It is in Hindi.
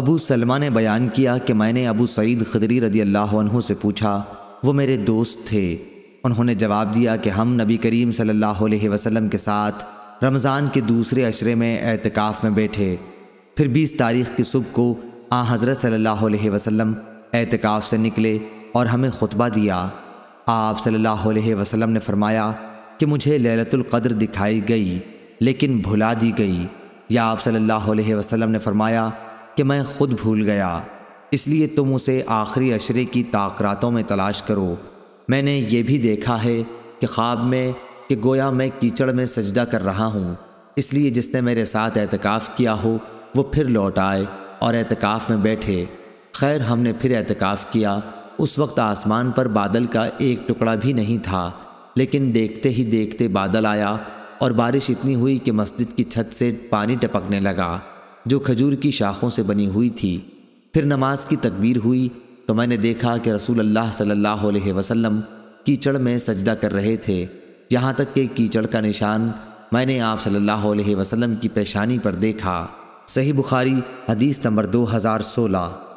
अबू सलमा ने बयान किया कि मैंने अबू सईद खदरी रदी अल्लाह से पूछा वो मेरे दोस्त थे उन्होंने जवाब दिया कि हम नबी करीम सल्लल्लाहु अलैहि वसल्लम के साथ रमज़ान के दूसरे अशरे में एतकाफ़ में बैठे फिर बीस तारीख की सुबह को आ हज़रत सल्लल्लाहु अलैहि वसल्लम एहतिकाफ से निकले और हमें खुतबा दिया आप सल्लल्लाहु अलैहि वसल्लम ने फरमाया कि मुझे ललतुल्क़द्र कद्र दिखाई गई लेकिन भुला दी गई या आप सल्लल्लाहु अलैहि वसल्लम ने फरमाया कि मैं खुद भूल गया इसलिए तुम उसे आखिरी अशरे की ताकरातों में तलाश करो मैंने ये भी देखा है कि ख्वाब में कि गोया मैं कीचड़ में सजदा कर रहा हूँ इसलिए जिसने मेरे साथ एहतिकाफ़ किया हो वो फिर लौट आए और एहतिकाफ़ में बैठे खैर हमने फिर एहतिकाफ़ किया उस वक्त आसमान पर बादल का एक टुकड़ा भी नहीं था लेकिन देखते ही देखते बादल आया और बारिश इतनी हुई कि मस्जिद की छत से पानी टपकने लगा जो खजूर की शाखों से बनी हुई थी फिर नमाज की तकबीर हुई तो मैंने देखा कि रसूल अल्लाह सल्लल्लाहु अलैहि वसल्लम कीचड़ में सजदा कर रहे थे यहाँ तक कि कीचड़ का निशान मैंने आप सल्लल्लाहु अलैहि वसल्लम की पेशानी पर देखा सही बुखारी हदीस नंबर दो हज़ार सोलह